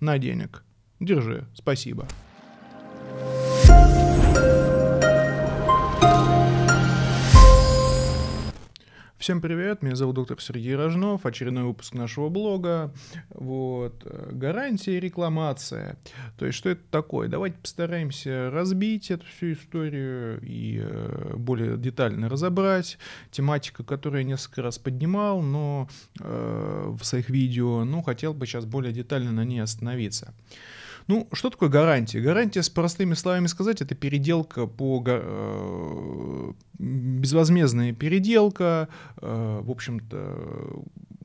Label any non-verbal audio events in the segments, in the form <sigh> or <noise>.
на денег. Держи, спасибо. thank you Всем привет, меня зовут доктор Сергей Рожнов, очередной выпуск нашего блога. Вот, э, гарантия и рекламация. То есть, что это такое? Давайте постараемся разбить эту всю историю и э, более детально разобрать. Тематика, которую я несколько раз поднимал, но э, в своих видео, но хотел бы сейчас более детально на ней остановиться. Ну, что такое гарантия? Гарантия, с простыми словами сказать, это переделка по... Э, безвозмездная переделка, э, в общем-то,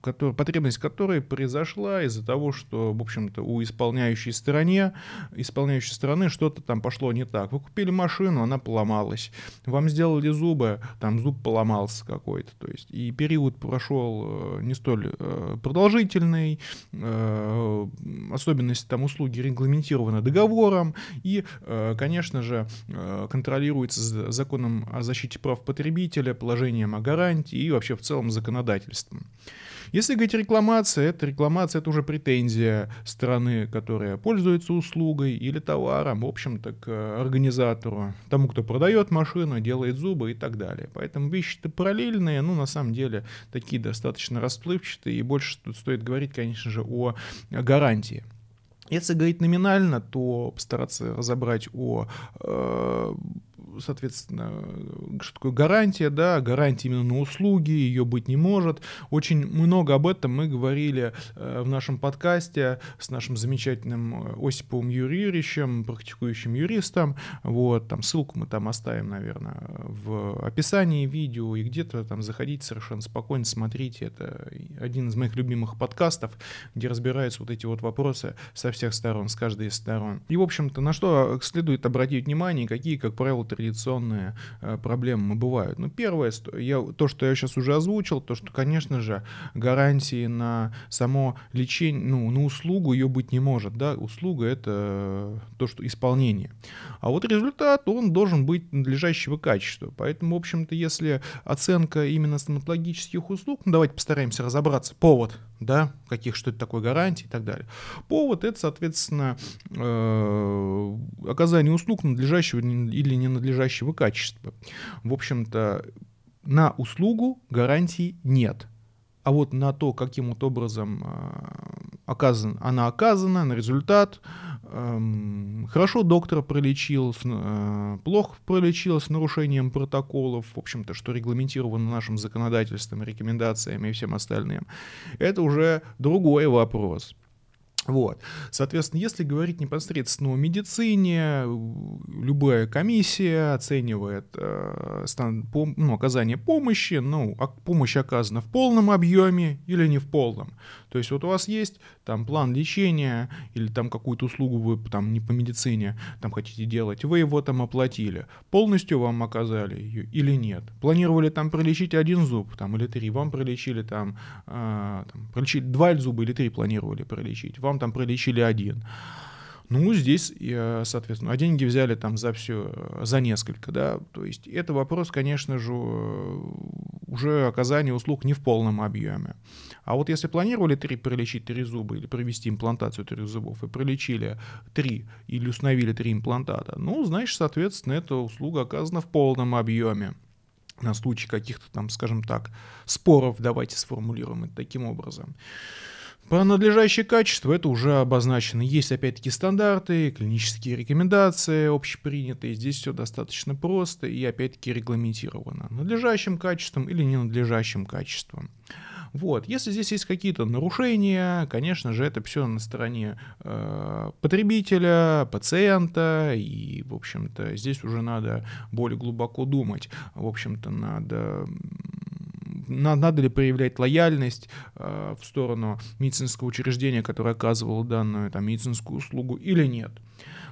который, потребность которой произошла из-за того, что, в общем-то, у исполняющей стороны, исполняющей стороны что-то там пошло не так. Вы купили машину, она поломалась. Вам сделали зубы, там зуб поломался какой-то. То есть, и период прошел э, не столь э, продолжительный, э, особенность там услуги регламентирована договором, и, конечно же, контролируется законом о защите прав потребителя, положением о гарантии и вообще в целом законодательством. Если говорить рекламация, это рекламация, это уже претензия страны, которая пользуется услугой или товаром, в общем-то, к э, организатору, тому, кто продает машину, делает зубы и так далее. Поэтому вещи-то параллельные, ну на самом деле такие достаточно расплывчатые, и больше тут стоит говорить, конечно же, о гарантии. Если говорить номинально, то постараться разобрать о э, соответственно, что такое гарантия, да, гарантия именно на услуги, ее быть не может. Очень много об этом мы говорили э, в нашем подкасте с нашим замечательным э, Осиповым Юрьевичем, практикующим юристом. Вот, там ссылку мы там оставим, наверное, в описании видео и где-то там заходите совершенно спокойно, смотрите. Это один из моих любимых подкастов, где разбираются вот эти вот вопросы со всех сторон, с каждой из сторон. И, в общем-то, на что следует обратить внимание, какие, как правило, традиционные экспедиционные э, проблемы бывают. Ну, первое, я, то, что я сейчас уже озвучил, то, что, конечно же, гарантии на само лечение, ну, на услугу ее быть не может, да, услуга — это то, что исполнение. А вот результат, он должен быть надлежащего качества. Поэтому, в общем-то, если оценка именно стоматологических услуг, ну, давайте постараемся разобраться, повод, да, каких, что это такое гарантии и так далее. Повод — это, соответственно, э, оказание услуг надлежащего или ненадлежащего надлежащего качества. В общем-то, на услугу гарантий нет. А вот на то, каким вот образом а, оказан, она оказана, на результат, эм, хорошо доктор пролечил, э, плохо пролечил с нарушением протоколов, в общем-то, что регламентировано нашим законодательством, рекомендациями и всем остальным, это уже другой вопрос. Вот. Соответственно, если говорить непосредственно о медицине, любая комиссия оценивает э, стан, пом, ну, оказание помощи, ну, а помощь оказана в полном объеме или не в полном. То есть вот у вас есть там план лечения или там какую-то услугу вы там не по медицине там хотите делать, вы его там оплатили, полностью вам оказали ее или нет. Планировали там пролечить один зуб там или три, вам пролечили там, э, там пролечить два зуба или три планировали пролечить, вам вам там пролечили один. Ну, здесь, э, соответственно, а деньги взяли там за все, э, за несколько, да. То есть это вопрос, конечно же, э, уже оказания услуг не в полном объеме. А вот если планировали три, пролечить три зуба или провести имплантацию трех зубов и пролечили три или установили три имплантата, ну, значит, соответственно, эта услуга оказана в полном объеме на случай каких-то там, скажем так, споров, давайте сформулируем это таким образом. Про надлежащее качество это уже обозначено. Есть опять-таки стандарты, клинические рекомендации общепринятые. Здесь все достаточно просто и опять-таки регламентировано. Надлежащим качеством или ненадлежащим качеством. Вот. Если здесь есть какие-то нарушения, конечно же, это все на стороне э, потребителя, пациента, и, в общем-то, здесь уже надо более глубоко думать. В общем-то, надо надо ли проявлять лояльность э, в сторону медицинского учреждения, которое оказывало данную там, медицинскую услугу или нет.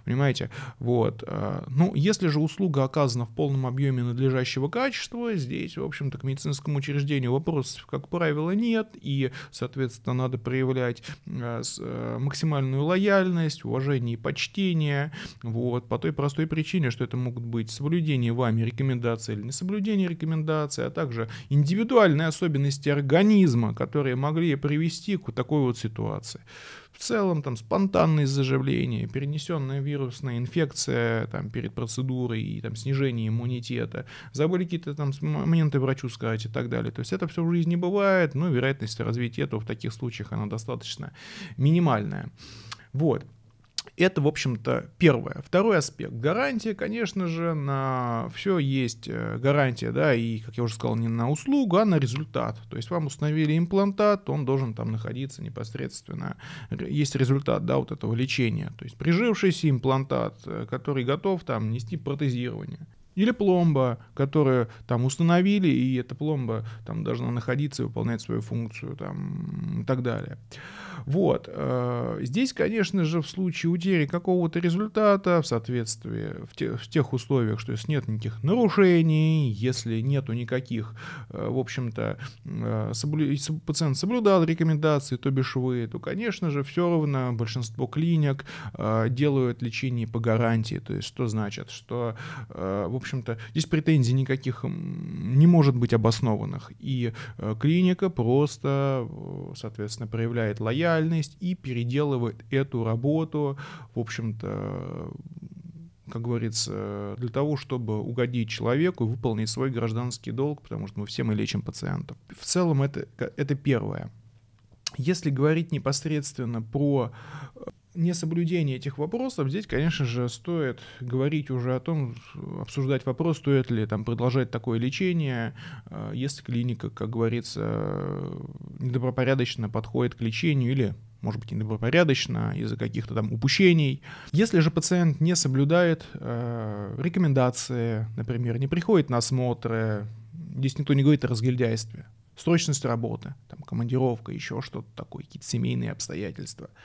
Понимаете? Вот. Э, ну, если же услуга оказана в полном объеме надлежащего качества, здесь, в общем-то, к медицинскому учреждению вопросов, как правило, нет, и, соответственно, надо проявлять э, э, максимальную лояльность, уважение и почтение, вот, по той простой причине, что это могут быть соблюдение вами рекомендаций или несоблюдение рекомендаций, а также индивидуальные особенности организма, которые могли привести к такой вот ситуации. В целом там спонтанные заживления, перенесенная вирусная инфекция там, перед процедурой и там, снижение иммунитета, забыли какие-то там моменты врачу сказать и так далее. То есть это все в жизни бывает, но вероятность развития этого в таких случаях она достаточно минимальная. Вот. Это, в общем-то, первое. Второй аспект. Гарантия, конечно же, на все есть э, гарантия, да, и, как я уже сказал, не на услугу, а на результат. То есть вам установили имплантат, он должен там находиться непосредственно. Есть результат, да, вот этого лечения. То есть прижившийся имплантат, э, который готов там нести протезирование. Или пломба, которую там установили, и эта пломба там должна находиться и выполнять свою функцию там, и так далее. Вот. Э, здесь, конечно же, в случае утери какого-то результата в соответствии в, те, в тех условиях, что если нет никаких нарушений, если нету никаких, э, в общем-то, э, соблю... пациент соблюдал рекомендации, то бишь вы, то, конечно же, все равно большинство клиник делают лечение по гарантии. То есть, что значит, что в общем-то, здесь претензий никаких не может быть обоснованных. И э, клиника просто, э, соответственно, проявляет лояльность и переделывает эту работу, в общем-то, как говорится, для того, чтобы угодить человеку и выполнить свой гражданский долг, потому что мы все мы лечим пациентов. В целом это, это первое. Если говорить непосредственно про э, несоблюдение этих вопросов, здесь, конечно же, стоит говорить уже о том, обсуждать вопрос, стоит ли там продолжать такое лечение, а, если клиника, как говорится, недобропорядочно подходит к лечению или может быть, недобропорядочно, из-за каких-то там упущений. Если же пациент не соблюдает э, рекомендации, например, не приходит на осмотры, здесь никто не говорит о разгильдяйстве, срочность работы, там, командировка, еще что-то такое, какие-то семейные обстоятельства –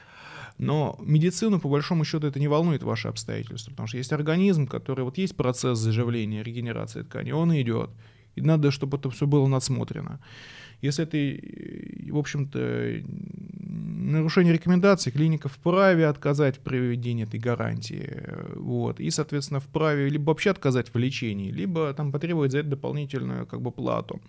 но медицину, по большому счету, это не волнует ваши обстоятельства, потому что есть организм, который, вот есть процесс заживления, регенерации ткани, он идет. И надо, чтобы это все было надсмотрено. Если это, в общем-то, нарушение рекомендаций клиника вправе отказать в проведении этой гарантии. Вот. И, соответственно, вправе либо вообще отказать в лечении, либо там потребовать за это дополнительную как бы, плату.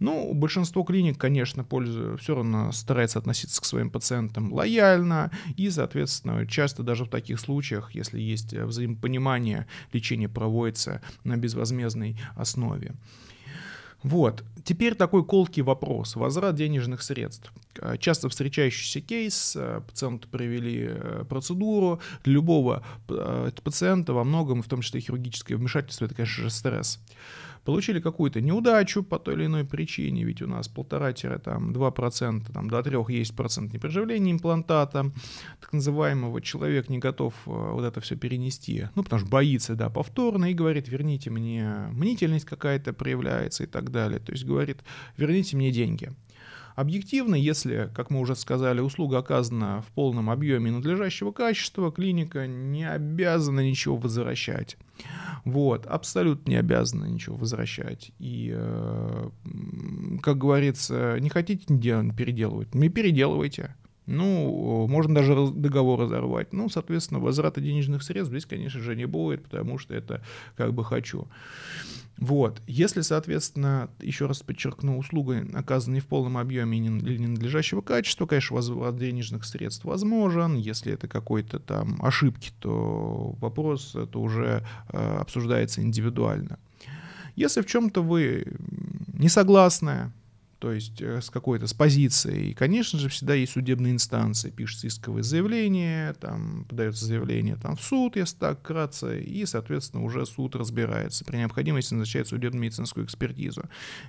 Ну, большинство клиник, конечно, пользу, все равно старается относиться к своим пациентам лояльно. И, соответственно, часто даже в таких случаях, если есть взаимопонимание, лечение проводится на безвозмездной основе. Вот. Теперь такой колкий вопрос. Возврат денежных средств. Э, часто встречающийся кейс, э, пациенту провели э, процедуру, для любого пациента во многом, в том числе хирургическое вмешательство, это, конечно же, стресс получили какую-то неудачу по той или иной причине, ведь у нас 1,5-2%, там, там до 3 есть процент непроживления имплантата, так называемого, человек не готов э, вот это все перенести, ну, потому что боится, да, повторно, и говорит, верните мне, мнительность какая-то проявляется и так далее, то есть говорит, верните мне деньги. Объективно, если, как мы уже сказали, услуга оказана в полном объеме надлежащего качества, клиника не обязана ничего возвращать. Вот, абсолютно не обязана ничего возвращать. И, э, как говорится, не хотите переделывать, не переделывайте. Ну, э, можно даже договор разорвать. Ну, соответственно, возврата денежных средств здесь, конечно же, не будет, потому что это как бы хочу. Вот. Если, соответственно, еще раз подчеркну, услуга оказана не в полном объеме или ненадлежащего качества, конечно, возврат денежных средств возможен. Если это какой-то там ошибки, то вопрос это уже э, обсуждается индивидуально. Если в чем-то вы не согласны, то есть э, с какой-то с позицией. И, конечно же, всегда есть судебные инстанции, пишется исковое заявление, там подается заявление там, в суд, если так кратко, и, соответственно, уже суд разбирается. При необходимости назначает судебно-медицинскую экспертизу.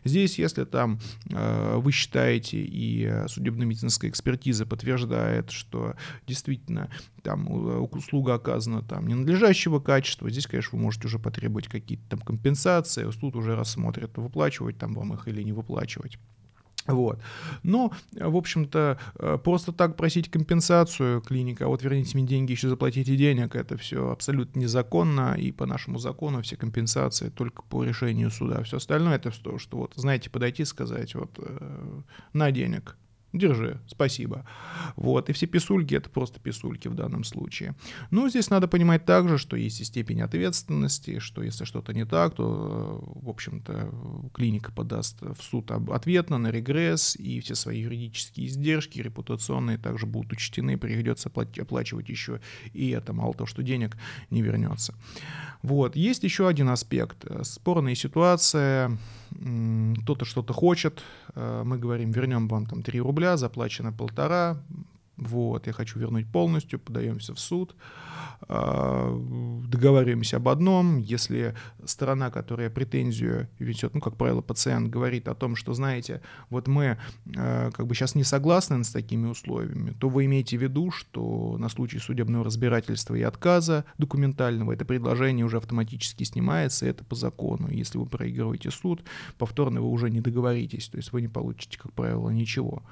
Здесь, если там э, вы считаете, и судебно-медицинская экспертиза подтверждает, что действительно там э, услуга оказана там ненадлежащего качества, здесь, конечно, вы можете уже потребовать какие-то там компенсации, суд уже рассмотрит, выплачивать там вам их или не выплачивать. Вот. Но, ну, в общем-то, э, просто так просить компенсацию клиника, а вот верните мне деньги, еще заплатите денег, это все абсолютно незаконно, и по нашему закону все компенсации только по решению суда. Все остальное это то, что вот, знаете, подойти и сказать, вот, э, на денег, держи, спасибо. Вот, и все писульки — это просто писульки в данном случае. Но здесь надо понимать также, что есть и степень ответственности, что если что-то не так, то, э, в общем-то, клиника подаст в суд ответно на регресс, и все свои юридические издержки, репутационные, также будут учтены, придется оплачивать еще и это, мало того, что денег не вернется. Вот, есть еще один аспект. Спорная ситуация, кто-то что-то хочет, э, мы говорим, вернем вам там 3 рубля, заплачено полтора, вот, я хочу вернуть полностью, подаемся в суд, а, договариваемся об одном. Если сторона, которая претензию ведет, ну, как правило, пациент говорит о том, что, знаете, вот мы а, как бы сейчас не согласны с такими условиями, то вы имеете в виду, что на случай судебного разбирательства и отказа документального это предложение уже автоматически снимается, это по закону. Если вы проигрываете суд, повторно вы уже не договоритесь, то есть вы не получите, как правило, Ничего.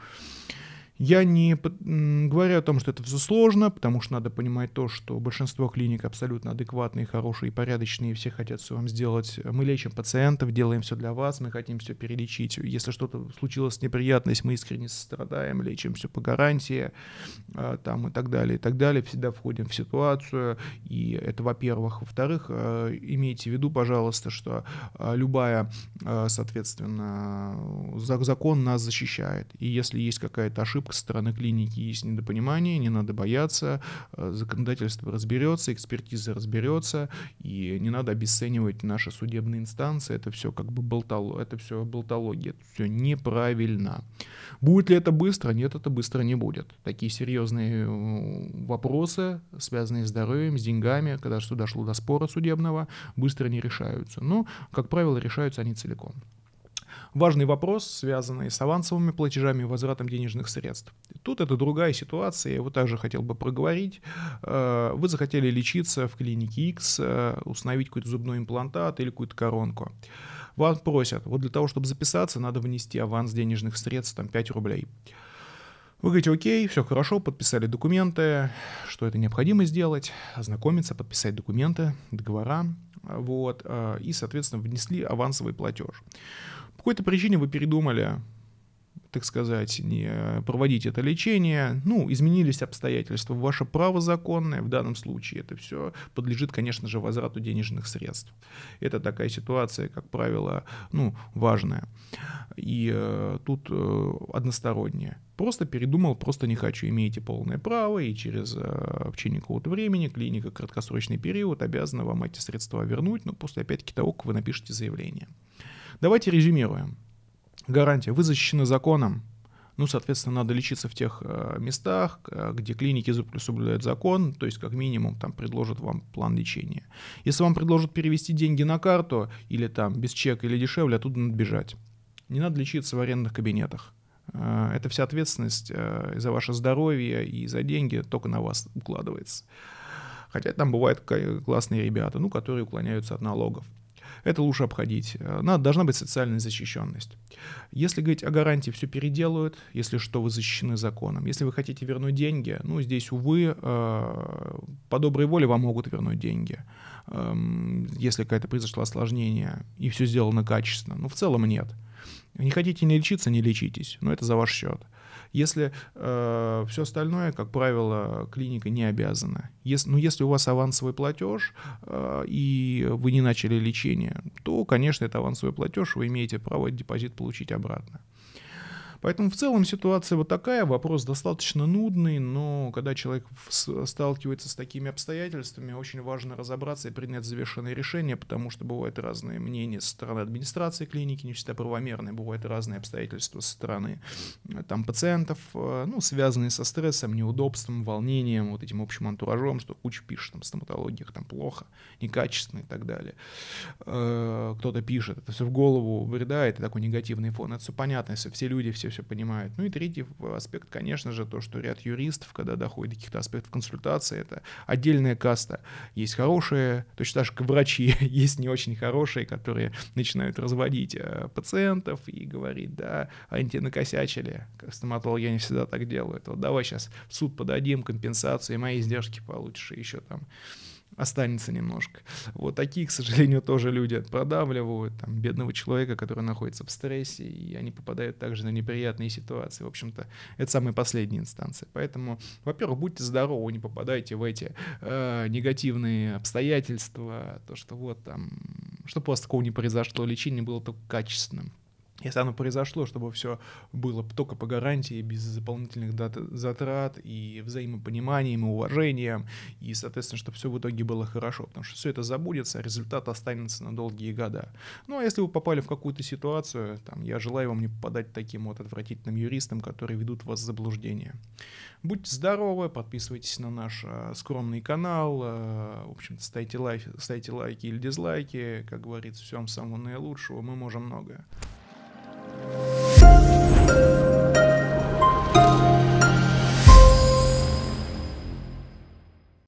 Я не говорю о том, что это все сложно, потому что надо понимать то, что большинство клиник абсолютно адекватные, хорошие, порядочные, все хотят все вам сделать. Мы лечим пациентов, делаем все для вас, мы хотим все перелечить. Если что-то случилось, неприятность, мы искренне страдаем, лечим все по гарантии, а, там и так далее, и так далее. Всегда входим в ситуацию, и это во-первых. Во-вторых, э, имейте в виду, пожалуйста, что а, любая, а, соответственно, закон нас защищает. И если есть какая-то ошибка, ошибка со стороны клиники, есть недопонимание, не надо бояться, э, законодательство разберется, экспертиза разберется, и не надо обесценивать наши судебные инстанции, это все как бы болтало, это все болтология, это все неправильно. Будет ли это быстро? Нет, это быстро не будет. Такие серьезные э, вопросы, связанные с здоровьем, с деньгами, когда что дошло до спора судебного, быстро не решаются. Но, как правило, решаются они целиком. Важный вопрос, связанный с авансовыми платежами и возвратом денежных средств. Тут это другая ситуация, я его также хотел бы проговорить. Э, вы захотели лечиться в клинике X, э, установить какой-то зубной имплантат или какую-то коронку. Вас просят, вот для того, чтобы записаться, надо внести аванс денежных средств, там 5 рублей. Вы говорите, окей, все хорошо, подписали документы, что это необходимо сделать, ознакомиться, подписать документы, договора, вот, э, и, соответственно, внесли авансовый платеж какой-то причине вы передумали, так сказать, не э, проводить это лечение, ну, изменились обстоятельства, ваше право законное, в данном случае это все подлежит, конечно же, возврату денежных средств. Это такая ситуация, как правило, ну, важная. И э, тут э, односторонняя. Просто передумал, просто не хочу. Имеете полное право, и через э, в течение какого-то времени клиника краткосрочный период обязана вам эти средства вернуть, но после, опять-таки, того, как вы напишете заявление. Давайте резюмируем. Гарантия. Вы защищены законом. Ну, соответственно, надо лечиться в тех э, местах, э, где клиники соблюдают закон, то есть как минимум там предложат вам план лечения. Если вам предложат перевести деньги на карту или там без чека или дешевле, оттуда надо бежать. Не надо лечиться в арендных кабинетах. Э, это вся ответственность за ваше здоровье и за деньги только на вас укладывается. Хотя там бывают классные ребята, ну, которые уклоняются от налогов это лучше обходить. Э, Надо, должна быть социальная защищенность. Если говорить о гарантии, все переделают, если что, вы защищены законом. Если вы хотите вернуть деньги, ну, здесь, увы, э, по доброй воле вам могут вернуть деньги, эм, если какое-то произошло осложнение, и все сделано качественно. Но ну, в целом нет. Не хотите не лечиться, не лечитесь, но это за ваш счет. Если э, все остальное, как правило, клиника не обязана. Если, ну, если у вас авансовый платеж э, и вы не начали лечение, то, конечно, это авансовый платеж, вы имеете право депозит получить обратно. Поэтому в целом ситуация вот такая, вопрос достаточно нудный, но когда человек сталкивается с такими обстоятельствами, очень важно разобраться и принять завершенное решение, потому что бывают разные мнения со стороны администрации клиники, не всегда правомерные, бывают разные обстоятельства со стороны э, там пациентов, э, ну, связанные со стрессом, неудобством, волнением, вот этим общим антуражом, что куча пишет там стоматологиях, там плохо, некачественно и так далее. Э, кто-то пишет, это все в голову вреда, это такой негативный фон, это все понятно, если все люди, все все понимают. Ну и третий аспект, конечно же, то, что ряд юристов, когда доходит до каких-то аспектов консультации, это отдельная каста. Есть хорошие, точно так же, как врачи, <laughs> есть не очень хорошие, которые начинают разводить э, пациентов и говорить, да, они тебе накосячили, как стоматологи, они всегда так делают. Вот давай сейчас суд подадим компенсацию, и мои издержки получишь, и еще там останется немножко. Вот такие, к сожалению, <laughs> тоже люди продавливают, там, бедного человека, который находится в стрессе, и они попадают также на неприятные ситуации. В общем-то, это самые последние инстанции. Поэтому, во-первых, будьте здоровы, не попадайте в эти э, негативные обстоятельства, то, что вот там, что после такого не произошло, лечение было только качественным если оно произошло, чтобы все было только по гарантии, без дополнительных затрат и взаимопониманием, и уважением, и, соответственно, чтобы все в итоге было хорошо, потому что все это забудется, а результат останется на долгие года. Ну, а если вы попали в какую-то ситуацию, там, я желаю вам не попадать таким вот отвратительным юристам, которые ведут вас в заблуждение. Будьте здоровы, подписывайтесь на наш а, скромный канал, а, в общем-то, ставьте, лайки, ставьте лайки или дизлайки, как говорится, всем самого наилучшего, мы можем многое. Música